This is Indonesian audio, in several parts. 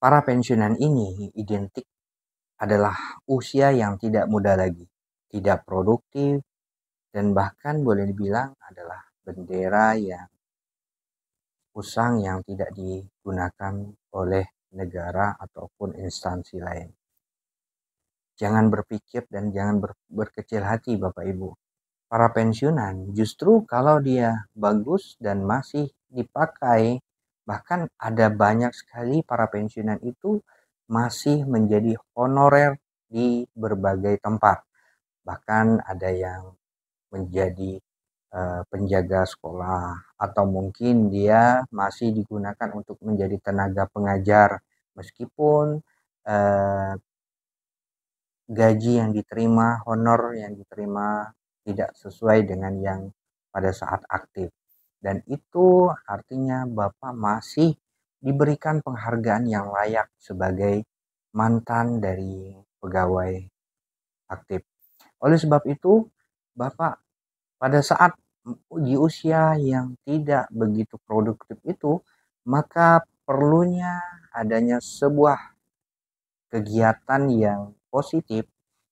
Para pensiunan ini identik adalah usia yang tidak muda lagi, tidak produktif, dan bahkan boleh dibilang adalah bendera yang usang yang tidak digunakan oleh negara ataupun instansi lain. Jangan berpikir dan jangan ber, berkecil hati Bapak Ibu. Para pensiunan justru kalau dia bagus dan masih dipakai Bahkan ada banyak sekali para pensiunan itu masih menjadi honorer di berbagai tempat. Bahkan ada yang menjadi uh, penjaga sekolah atau mungkin dia masih digunakan untuk menjadi tenaga pengajar meskipun uh, gaji yang diterima, honor yang diterima tidak sesuai dengan yang pada saat aktif. Dan itu artinya Bapak masih diberikan penghargaan yang layak sebagai mantan dari pegawai aktif. Oleh sebab itu, Bapak pada saat di usia yang tidak begitu produktif itu, maka perlunya adanya sebuah kegiatan yang positif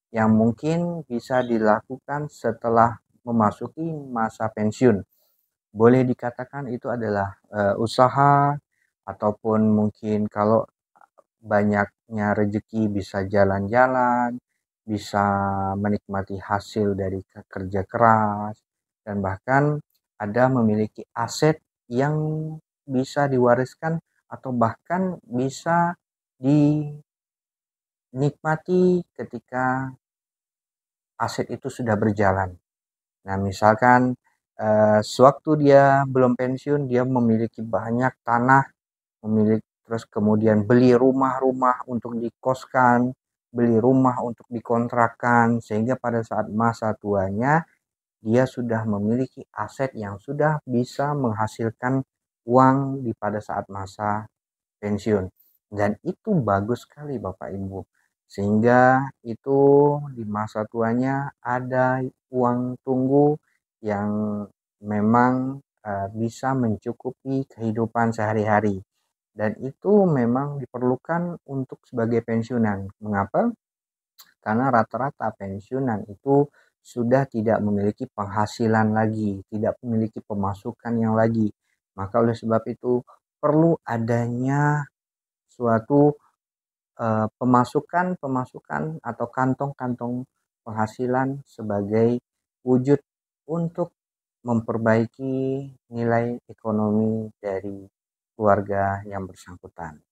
yang mungkin bisa dilakukan setelah memasuki masa pensiun boleh dikatakan itu adalah uh, usaha ataupun mungkin kalau banyaknya rezeki bisa jalan-jalan, bisa menikmati hasil dari kerja keras dan bahkan ada memiliki aset yang bisa diwariskan atau bahkan bisa dinikmati ketika aset itu sudah berjalan. Nah, misalkan Eh, sewaktu dia belum pensiun dia memiliki banyak tanah memiliki terus kemudian beli rumah-rumah untuk dikoskan beli rumah untuk dikontrakan sehingga pada saat masa tuanya dia sudah memiliki aset yang sudah bisa menghasilkan uang di pada saat masa pensiun dan itu bagus sekali Bapak Ibu sehingga itu di masa tuanya ada uang tunggu yang memang eh, bisa mencukupi kehidupan sehari-hari dan itu memang diperlukan untuk sebagai pensiunan. Mengapa? Karena rata-rata pensiunan itu sudah tidak memiliki penghasilan lagi, tidak memiliki pemasukan yang lagi. Maka oleh sebab itu perlu adanya suatu eh, pemasukan-pemasukan atau kantong-kantong penghasilan sebagai wujud untuk memperbaiki nilai ekonomi dari keluarga yang bersangkutan.